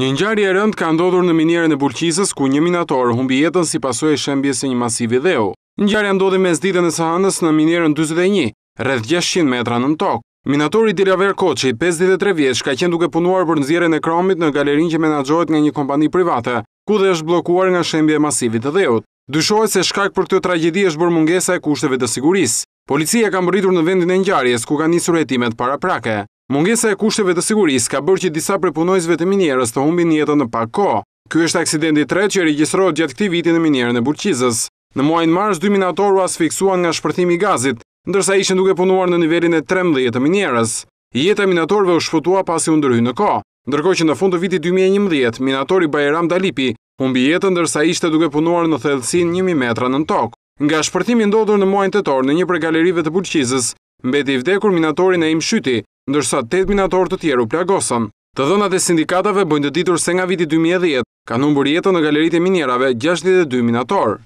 Një njari e rënd ka ndodhur në minjerën e Burqizës, ku një minator humbi jetën si pasoj e shembjes e një masivi dheu. Njari e ndodhi me zditën e sahanës në minjerën 21, rrëth 600 metra në mtok. Minator Minatori Dilaver Koqi, 53 vjeç, ka qenë duke punuar për nëzjeren e kromit në galerin që menagjohet nga një kompani private, ku dhe është blokuar nga shembje e masivit të dheut. Dyshojt se shkak për këtë tragedi është bërë mungesa e kushteve të sigurisë. Policia ka rritur në vendin e njarjes ku ka njësur jetimet para prake. Mungesa e kushteve të sigurisë ka bërë që disa prej të minierës të humbin jetën në pak kohë. Ky është aksidenti i tretë që regjistrohet gjatë këtij viti në minierën e Bulqizës. Në muajin mars 2000 minator u asfiksuan nga shpërthimi i gazit, ndërsa ishin duke punuar në nivelin e 13 të minierës. Jeta e minatorëve u shfutua pasi u ndryhën në kohë, ndërkohë që në fund të vitit 2011 minatori Bajram Dalipi humbi jetën ndërsa ishte duke punuar në thellësinë 1000 metra në tokë. Nga shpërthimi ndodhur në muajin tetor në një prej galerive të Bulqizës, mbeti i vdekur minatori Naim Shyti ndërsa 8 minatorë të tjeru plagosën. Të dhënat e sindikatave bëjnë të ditur se nga viti 2010, ka numër jetën në galeritë e minjerave 62 minatorë.